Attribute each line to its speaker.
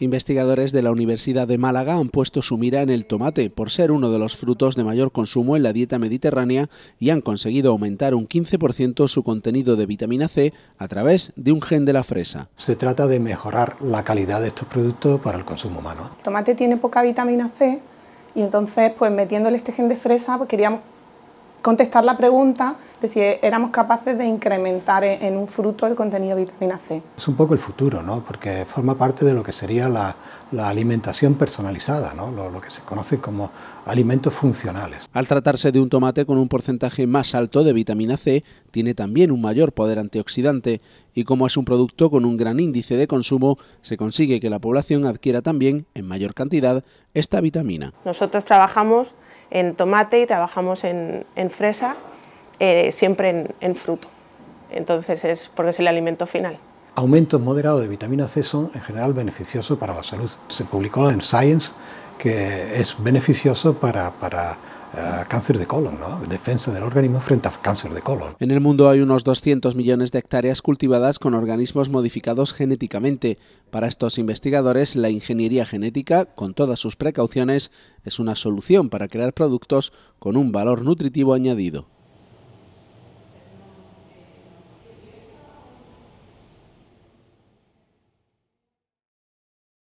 Speaker 1: Investigadores de la Universidad de Málaga han puesto su mira en el tomate por ser uno de los frutos de mayor consumo en la dieta mediterránea y han conseguido aumentar un 15% su contenido de vitamina C a través de un gen de la fresa. Se trata
Speaker 2: de mejorar la calidad de estos productos para el consumo humano.
Speaker 3: El tomate tiene poca vitamina C y entonces pues metiéndole este gen de fresa pues, queríamos contestar la pregunta de si éramos capaces de incrementar e, en un fruto el contenido de vitamina C.
Speaker 2: Es un poco el futuro, ¿no? porque forma parte de lo que sería la, la alimentación personalizada, ¿no? lo, lo, que se conoce como alimentos funcionales.
Speaker 1: Al tratarse de un tomate con un porcentaje más alto de vitamina C, tiene también un mayor poder antioxidante y como es un producto con un gran índice de consumo, se consigue que la población adquiera también, en mayor cantidad, esta vitamina.
Speaker 4: Nosotros trabajamos en tomate y trabajamos en, en fresa, eh, siempre en, en, fruto. Entonces es porque es el alimento final.
Speaker 2: Aumento moderado de vitamina C son en general beneficiosos para la salud. Se publicó en Science que es beneficioso para, para cáncer de colon, ¿no? defensa del organismo frente al cáncer de colon.
Speaker 1: En el mundo hay unos 200 millones de hectáreas cultivadas con organismos modificados genéticamente. Para estos investigadores, la ingeniería genética, con todas sus precauciones, es una solución para crear productos con un valor nutritivo añadido.